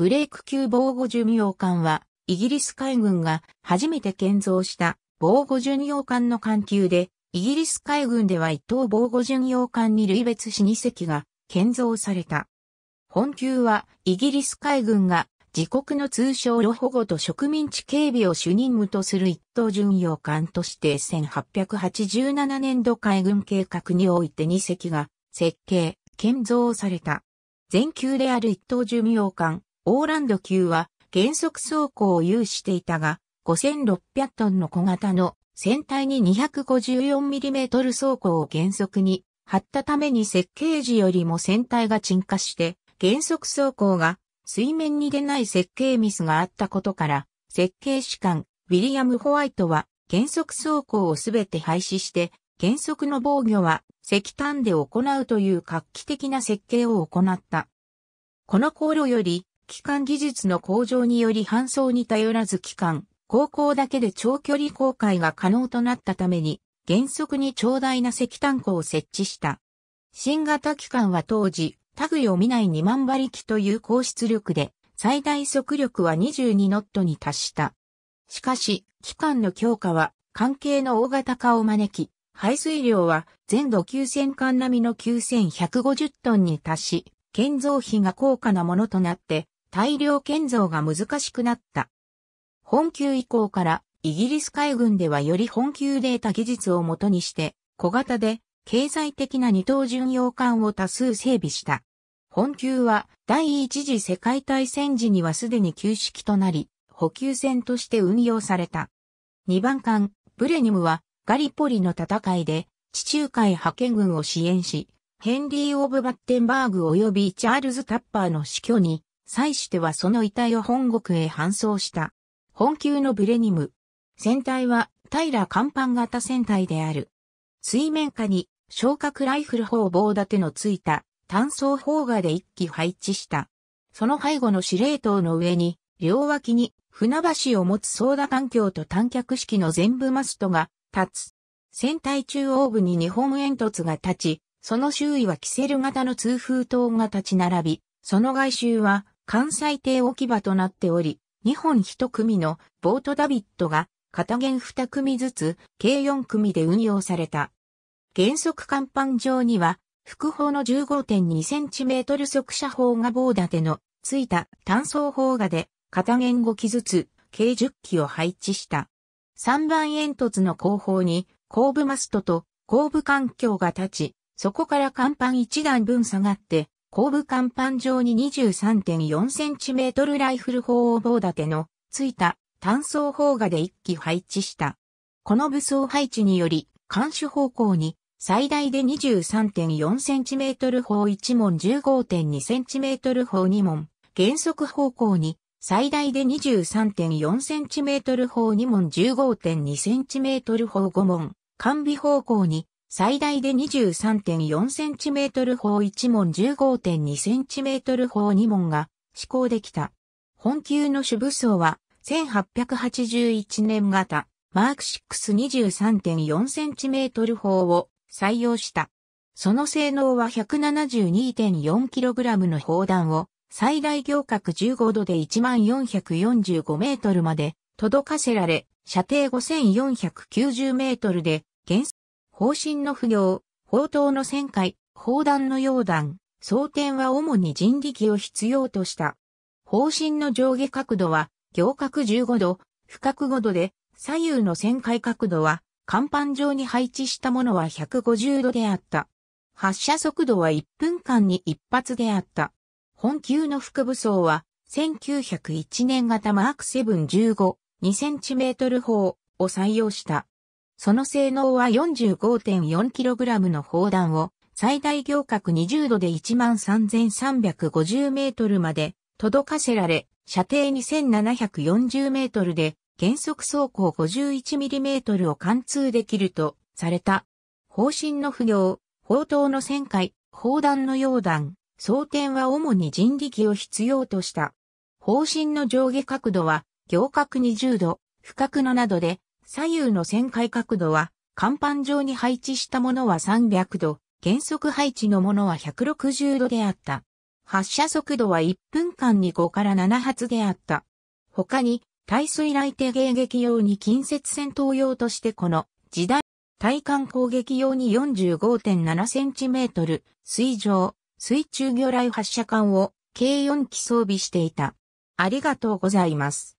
ブレイク級防護巡洋艦は、イギリス海軍が初めて建造した防護巡洋艦の艦級で、イギリス海軍では一等防護巡洋艦に類別し2隻が建造された。本級はイギリス海軍が自国の通称ロ保護と植民地警備を主任務とする一等巡洋艦として1887年度海軍計画において2隻が設計、建造された。全級である一等巡洋艦オーランド級は原則走行を有していたが、5600トンの小型の船体に 254mm 走行を原則に張ったために設計時よりも船体が沈下して原則走行が水面に出ない設計ミスがあったことから設計士官ウィリアム・ホワイトは原則走行をすべて廃止して原則の防御は石炭で行うという画期的な設計を行った。この航路より機関技術の向上により搬送に頼らず機関、航行だけで長距離航海が可能となったために、原則に長大な石炭庫を設置した。新型機関は当時、タグを見ない2万馬力という高出力で、最大速力は22ノットに達した。しかし、機関の強化は、関係の大型化を招き、排水量は全土9000間並みの9150トンに達し、建造費が高価なものとなって、大量建造が難しくなった。本級以降からイギリス海軍ではより本級データ技術をもとにして小型で経済的な二等巡洋艦を多数整備した。本級は第一次世界大戦時にはすでに旧式となり補給船として運用された。二番艦ブレニムはガリポリの戦いで地中海派遣軍を支援し、ヘンリー・オブ・バッテンバーグ及びチャールズ・タッパーの死去に際してはその遺体を本国へ搬送した。本級のブレニム。船体は平甲板型船体である。水面下に昇格ライフル砲棒立てのついた単装砲画で一機配置した。その背後の司令塔の上に、両脇に船橋を持つ操舵環境と短脚式の全部マストが立つ。船体中央部に日本煙突が立ち、その周囲はキセル型の通風塔が立ち並び、その外周は関西艇置き場となっており、2本1組のボートダビットが片弦2組ずつ計4組で運用された。原則甲板上には、副砲の 15.2cm 速射砲が棒立てのついた単装砲画で片弦5機ずつ計10機を配置した。3番煙突の後方に後部マストと後部環境が立ち、そこから甲板1段分下がって後部甲板上に 23.4cm ライフル砲を棒立てのついた単装砲画で一機配置した。この武装配置により、監視方向に最大で 23.4cm 砲1門 15.2cm 砲2門、減速方向に最大で 23.4cm 砲2門 15.2cm 砲5門、完備方向に最大で 23.4cm 砲1門 15.2cm 砲2門が施行できた。本級の主武装は1881年型マーク 623.4cm 砲を採用した。その性能は 172.4kg の砲弾を最大行角15度で1445 m まで届かせられ、射程5490 m で方針の不要、砲塔の旋回、砲弾の溶弾、装填は主に人力を必要とした。方針の上下角度は、行角15度、深角5度で、左右の旋回角度は、甲板上に配置したものは150度であった。発射速度は1分間に1発であった。本級の副武装は、1901年型マーク715、2センチメートル砲を採用した。その性能は 45.4kg の砲弾を最大行角20度で13,350メートルまで届かせられ、射程2740メートルで原則走行51ミリメートルを貫通できるとされた。方針の不要、砲塔の旋回、砲弾の溶弾、装填は主に人力を必要とした。方針の上下角度は、行角20度、不角のなどで、左右の旋回角度は、甲板上に配置したものは300度、原則配置のものは160度であった。発射速度は1分間に5から7発であった。他に、耐水雷手迎撃用に近接戦闘用としてこの時代、対艦攻撃用に4 5 7トル、水上、水中魚雷発射管を計4機装備していた。ありがとうございます。